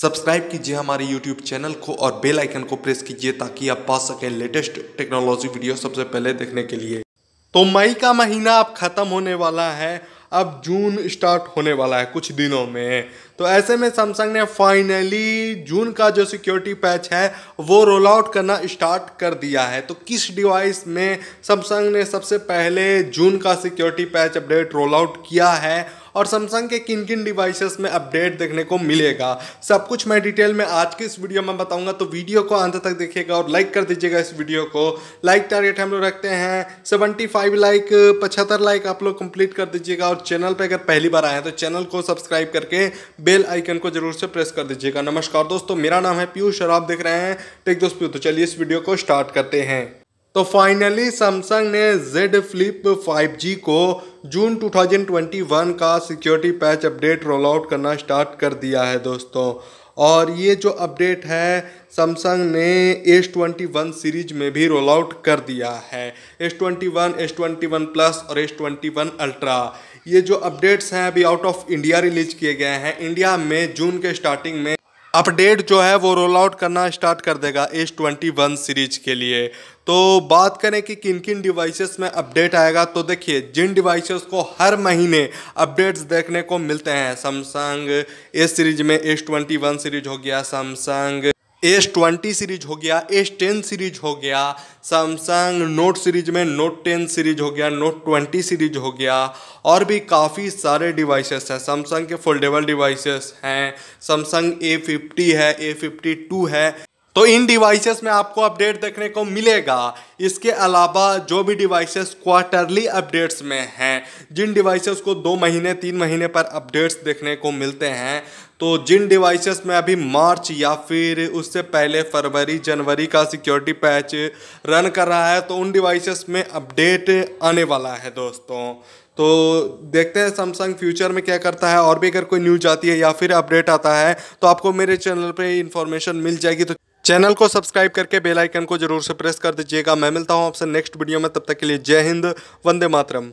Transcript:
subscribe कीजिए हमारे YouTube channel को और बेल आइकन को प्रेस कीजिए ताकि आप पा सकें लेटेस्ट टेक्नोलॉजी वीडियो सबसे पहले देखने के लिए तो मई का महीना अब ख़त्म होने वाला है अब जून स्टार्ट होने वाला है कुछ दिनों में तो ऐसे में सैमसंग ने फाइनली जून का जो सिक्योरिटी पैच है वो रोल आउट करना स्टार्ट कर दिया है तो किस डिवाइस में सैमसंग ने सबसे पहले जून का security patch update roll out किया है और सैमसंग के किन किन डिवाइसेस में अपडेट देखने को मिलेगा सब कुछ मैं डिटेल में आज की इस वीडियो में बताऊंगा तो वीडियो को अंत तक देखिएगा और लाइक कर दीजिएगा इस वीडियो को लाइक टारगेट हम लोग रखते हैं सेवेंटी फाइव लाइक पचहत्तर लाइक आप लोग कंप्लीट कर दीजिएगा और चैनल पर अगर पहली बार आए हैं तो चैनल को सब्सक्राइब करके बेल आइकन को जरूर से प्रेस कर दीजिएगा नमस्कार दोस्तों मेरा नाम है पीयूष और आप देख रहे हैं टेक दोस्त पीयू तो चलिए इस वीडियो को स्टार्ट करते हैं तो फाइनली सैमसंग ने Z Flip 5G को जून 2021 का security patch update roll out करना स्टार्ट कर दिया है दोस्तों और ये जो अपडेट है सैमसंग ने एस ट्वेंटी वन सीरीज में भी रोल आउट कर दिया है S twenty one S twenty one plus और एस ट्वेंटी वन अल्ट्रा ये जो अपडेट्स हैं अभी आउट ऑफ इंडिया रिलीज किए गए हैं इंडिया में जून के स्टार्टिंग में अपडेट जो है वो रोल आउट करना स्टार्ट कर देगा एस ट्वेंटी वन सीरीज के लिए तो बात करें कि किन किन डिवाइसेस में अपडेट आएगा तो देखिए जिन डिवाइसेस को हर महीने अपडेट्स देखने को मिलते हैं सैमसंग एस सीरीज में एस ट्वेंटी वन सीरीज हो गया सैमसंग एस ट्वेंटी सीरीज हो गया एस टेन सीरीज हो गया सैमसंग नोट सीरीज में नोट टेन सीरीज हो गया नोट ट्वेंटी सीरीज हो गया और भी काफ़ी सारे डिवाइसेस हैं सैमसंग के फोल्डेबल डिवाइसेस हैं सैमसंग ए फिफ्टी है ए फिफ्टी टू है तो इन डिवाइसेस में आपको अपडेट देखने को मिलेगा इसके अलावा जो भी डिवाइसेस क्वार्टरली अपडेट्स में हैं जिन डिवाइसेस को दो महीने तीन महीने पर अपडेट्स देखने को मिलते हैं तो जिन डिवाइसेस में अभी मार्च या फिर उससे पहले फरवरी जनवरी का सिक्योरिटी पैच रन कर रहा है तो उन डिवाइसेस में अपडेट आने वाला है दोस्तों तो देखते हैं सैमसंग फ्यूचर में क्या करता है और भी अगर कोई न्यूज आती है या फिर अपडेट आता है तो आपको मेरे चैनल पे इन्फॉर्मेशन मिल जाएगी तो चैनल को सब्सक्राइब करके बेल आइकन को जरूर से प्रेस कर दीजिएगा मैं मिलता हूं आपसे नेक्स्ट वीडियो में तब तक के लिए जय हिंद वंदे मातरम